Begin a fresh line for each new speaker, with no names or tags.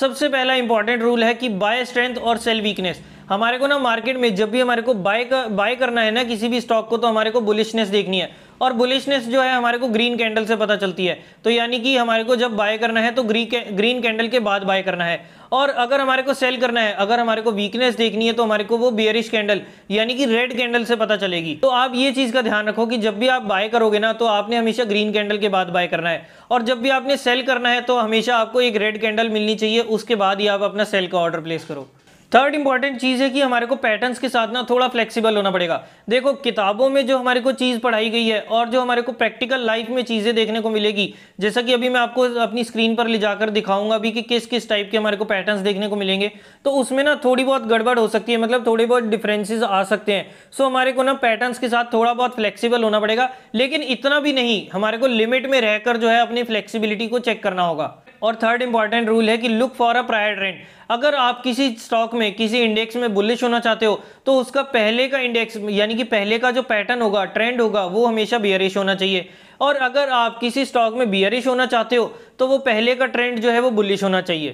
सबसे पहला important rule है कि बाय स्ट्रेंथ और सेल वीकनेस हमारे को ना मार्केट में जब भी हमारे को बाय कर, बाय करना है ना किसी भी स्टॉक को तो हमारे को बुलिशनेस देखनी है और बुलिशनेस जो है हमारे को ग्रीन कैंडल से पता चलती है तो यानी कि हमारे को जब बाय करना है तो ग्री ग्रीन कैंडल के बाद बाय करना है और अगर हमारे को सेल करना है अगर हमारे को वीकनेस देखनी है तो हमारे को वो बियरिश कैंडल यानी कि रेड कैंडल से पता चलेगी तो आप ये चीज़ का ध्यान रखो कि जब भी आप बाय करोगे ना तो आपने हमेशा ग्रीन कैंडल के बाद बाय करना है और जब भी आपने सेल करना है तो हमेशा आपको एक रेड कैंडल मिलनी चाहिए उसके बाद ही आप अपना सेल का ऑर्डर प्लेस करो थर्ड इंपॉर्टेंट चीज़ है कि हमारे को पैटर्न्स के साथ ना थोड़ा फ्लेक्सिबल होना पड़ेगा देखो किताबों में जो हमारे को चीज़ पढ़ाई गई है और जो हमारे को प्रैक्टिकल लाइफ में चीज़ें देखने को मिलेगी जैसा कि अभी मैं आपको अपनी स्क्रीन पर ले जाकर दिखाऊंगा अभी कि किस किस टाइप के हमारे को पैटर्न देखने को मिलेंगे तो उसमें ना थोड़ी बहुत गड़बड़ हो सकती है मतलब थोड़े बहुत डिफरेंसेज आ सकते हैं सो हमारे को ना पैटर्न के साथ थोड़ा बहुत फ्लेक्सीबल होना पड़ेगा लेकिन इतना भी नहीं हमारे को लिमिट में रहकर जो है अपनी फ्लेक्सीबिलिटी को चेक करना होगा और थर्ड इंपॉर्टेंट रूल है कि look for a prior trend अगर आप किसी स्टॉक में किसी इंडेक्स में बुलिश होना चाहते हो तो उसका पहले का इंडेक्स यानी कि पहले का जो पैटर्न होगा ट्रेंड होगा वो हमेशा बियरिश होना चाहिए और अगर आप किसी स्टॉक में बियरिश होना चाहते हो तो वो पहले का ट्रेंड जो है वो बुलिश होना चाहिए